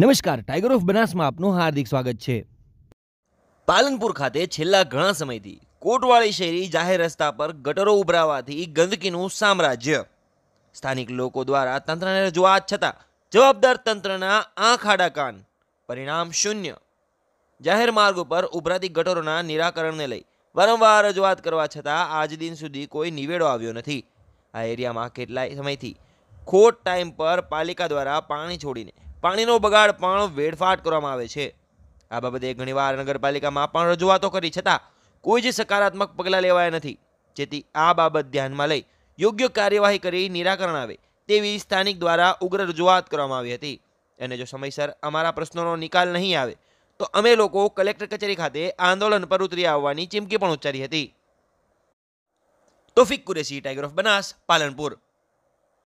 નમસ્કાર tiger of બનાસમાં આપનું હાર્દિક સ્વાગત છે પાલનપુર ખાતે છેલ્લા ઘણા સમયથી કોટવાળી શેરી જાહેર રસ્તા પર ગટરો ઉભરાવાથી ગંદકીનું સામ્રાજ્ય સ્થાનિક લોકો દ્વારા તંત્રને રજૂઆત છતાં જવાબદાર તંત્રના આંખ આડા કાન પરિણામ શૂન્ય જાહેર માર્ગ ઉપર ઉભરાતી ગટરોના નિરાકરણને લઈ વારંવાર રજૂઆત કરવા છતાં આજ દિન સુધી કોઈ નિવેડો આવ્યો નથી આ એરિયામાં કેટલાય સમયથી ખોટ ટાઈમ પર પાલિકા દ્વારા પાણી છોડીને પાણીનો બગાડ પણ વેડફાટ કરવામાં આવે છે આ બાબતે ઘણીવાર નગરપાલિકામાં પણ રજૂઆતો કરી છતાં કોઈ જ સકારાત્મક પગલાં લેવાયા નથી જેથી આ બાબત ધ્યાનમાં લઈ યોગ્ય કાર્યવાહી કરી નિરાકરણ આવે તેવી સ્થાનિક દ્વારા ઉગ્ર રજૂઆત કરવામાં આવી હતી અને જો સમયસર અમારા પ્રશ્નોનો નિકાલ નહીં આવે તો અમે લોકો કલેક્ટર કચેરી ખાતે આંદોલન પર ઉતરી આવવાની ચીમકી પણ ઉચ્ચારી હતી તોફિક કુરેશી ટાઈગર ઓફ બનાસ પાલનપુર